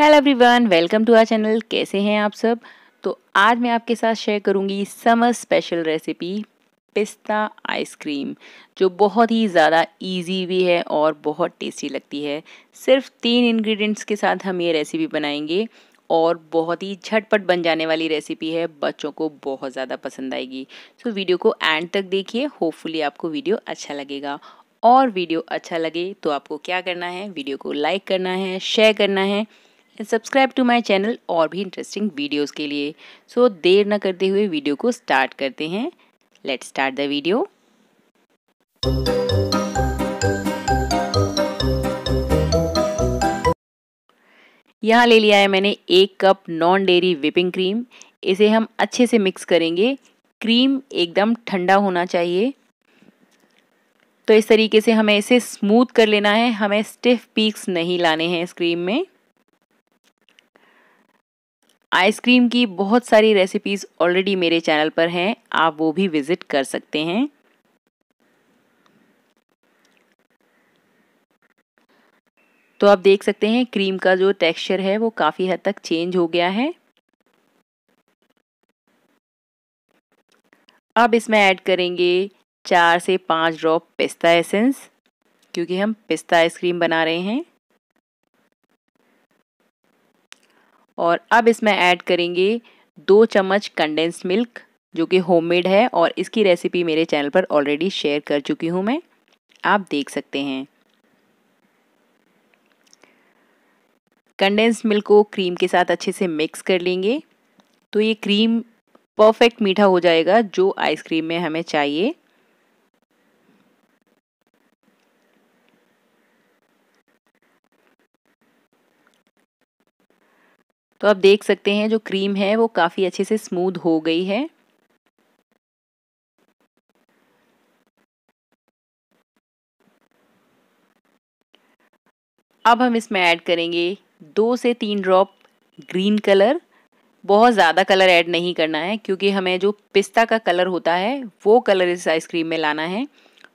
hello everyone welcome to our channel कैसे हैं आप सब तो आज मैं आपके साथ शेयर करूंगी summer special recipe pista ice cream जो बहुत ही ज़्यादा इजी भी है और बहुत टेस्टी लगती है सिर्फ तीन इंग्रेडिएंट्स के साथ हम ये रेसिपी बनाएंगे और बहुत ही झटपट बन जाने वाली रेसिपी है बच्चों को बहुत ज़्यादा पसंद आएगी सो so, वीडियो को एंड तक देखिए होपफुली आपको वीडियो अच्छा लगेगा और वीडियो अच्छा लगे तो आपको क्या करना है वीडियो को लाइक करना है शेयर करना है and subscribe to my channel और भी इंटरेस्टिंग वीडियोज़ के लिए सो so, देर न करते हुए वीडियो को स्टार्ट करते हैं लेट स्टार्ट द वीडियो यहाँ ले लिया है मैंने एक cup non dairy whipping cream इसे हम अच्छे से मिक्स करेंगे क्रीम एकदम ठंडा होना चाहिए तो इस तरीके से हमें इसे स्मूथ कर लेना है हमें स्टिफ पीक्स नहीं लाने हैं इस क्रीम में आइसक्रीम की बहुत सारी रेसिपीज़ ऑलरेडी मेरे चैनल पर हैं आप वो भी विज़िट कर सकते हैं तो आप देख सकते हैं क्रीम का जो टेक्सचर है वो काफ़ी हद तक चेंज हो गया है अब इसमें ऐड करेंगे चार से पाँच ड्रॉप पिस्ता एसेंस क्योंकि हम पिस्ता आइसक्रीम बना रहे हैं और अब इसमें ऐड करेंगे दो चम्मच कंडेंस्ड मिल्क जो कि होममेड है और इसकी रेसिपी मेरे चैनल पर ऑलरेडी शेयर कर चुकी हूँ मैं आप देख सकते हैं कंडेंस मिल्क को क्रीम के साथ अच्छे से मिक्स कर लेंगे तो ये क्रीम परफेक्ट मीठा हो जाएगा जो आइसक्रीम में हमें चाहिए तो आप देख सकते हैं जो क्रीम है वो काफ़ी अच्छे से स्मूद हो गई है अब हम इसमें ऐड करेंगे दो से तीन ड्रॉप ग्रीन कलर बहुत ज़्यादा कलर ऐड नहीं करना है क्योंकि हमें जो पिस्ता का कलर होता है वो कलर इस आइसक्रीम में लाना है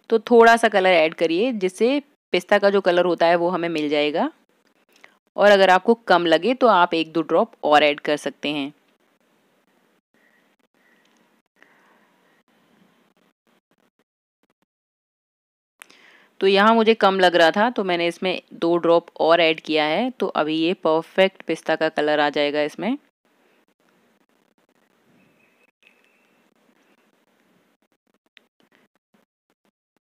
तो थोड़ा सा कलर ऐड करिए जिससे पिस्ता का जो कलर होता है वो हमें मिल जाएगा और अगर आपको कम लगे तो आप एक दो ड्रॉप और ऐड कर सकते हैं तो यहाँ मुझे कम लग रहा था तो मैंने इसमें दो ड्रॉप और ऐड किया है तो अभी ये परफेक्ट पिस्ता का कलर आ जाएगा इसमें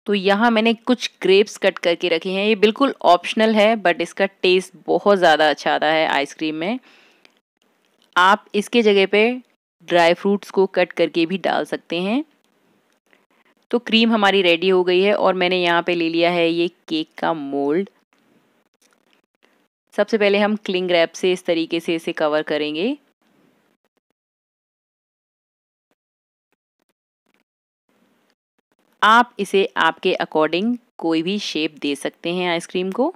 तो यहाँ मैंने कुछ ग्रेप्स कट करके रखे हैं ये बिल्कुल ऑप्शनल है बट इसका टेस्ट बहुत ज़्यादा अच्छा आता है आइसक्रीम में आप इसके जगह पे ड्राई फ्रूट्स को कट करके भी डाल सकते हैं तो क्रीम हमारी रेडी हो गई है और मैंने यहाँ पे ले लिया है ये केक का मोल्ड सबसे पहले हम क्लिंग रैप से इस तरीके से इसे कवर करेंगे आप इसे आपके अकॉर्डिंग कोई भी शेप दे सकते हैं आइसक्रीम को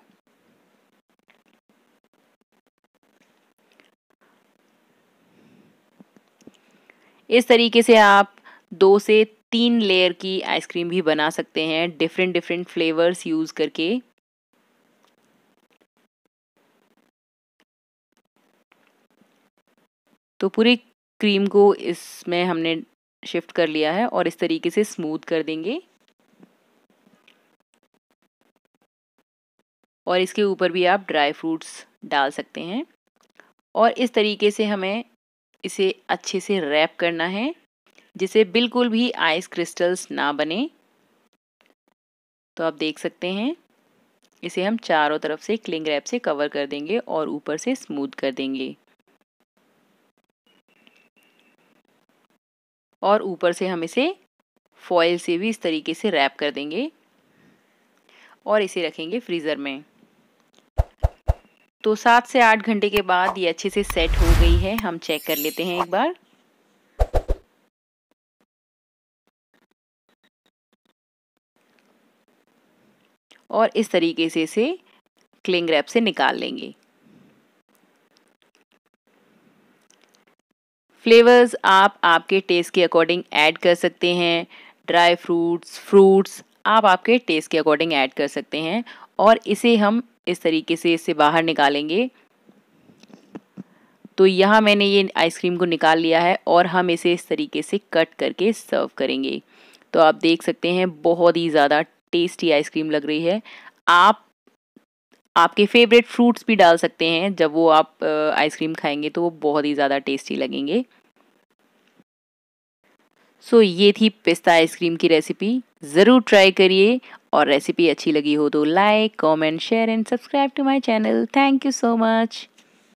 इस तरीके से आप दो से तीन लेयर की आइसक्रीम भी बना सकते हैं डिफरेंट डिफरेंट फ्लेवर्स यूज करके तो पूरी क्रीम को इसमें हमने शिफ्ट कर लिया है और इस तरीके से स्मूथ कर देंगे और इसके ऊपर भी आप ड्राई फ्रूट्स डाल सकते हैं और इस तरीके से हमें इसे अच्छे से रैप करना है जिसे बिल्कुल भी आइस क्रिस्टल्स ना बने तो आप देख सकते हैं इसे हम चारों तरफ से क्लिंग रैप से कवर कर देंगे और ऊपर से स्मूथ कर देंगे और ऊपर से हम इसे फॉयल से भी इस तरीके से रैप कर देंगे और इसे रखेंगे फ्रीज़र में तो सात से आठ घंटे के बाद ये अच्छे से सेट हो गई है हम चेक कर लेते हैं एक बार और इस तरीके से इसे क्लिंग रैप से निकाल लेंगे फ्लेवर्स आप आपके टेस्ट के अकॉर्डिंग ऐड कर सकते हैं ड्राई फ्रूट्स फ्रूट्स आप आपके टेस्ट के अकॉर्डिंग ऐड कर सकते हैं और इसे हम इस तरीके से इससे बाहर निकालेंगे तो यहाँ मैंने ये आइसक्रीम को निकाल लिया है और हम इसे इस तरीके से कट करके सर्व करेंगे तो आप देख सकते हैं बहुत ही ज़्यादा टेस्टी आइसक्रीम लग रही है आप आपके फेवरेट फ्रूट्स भी डाल सकते हैं जब वो आप आइसक्रीम खाएंगे तो वो बहुत ही ज़्यादा टेस्टी लगेंगे सो so, ये थी पिस्ता आइसक्रीम की रेसिपी ज़रूर ट्राई करिए और रेसिपी अच्छी लगी हो तो like comment share and subscribe to my channel thank you so much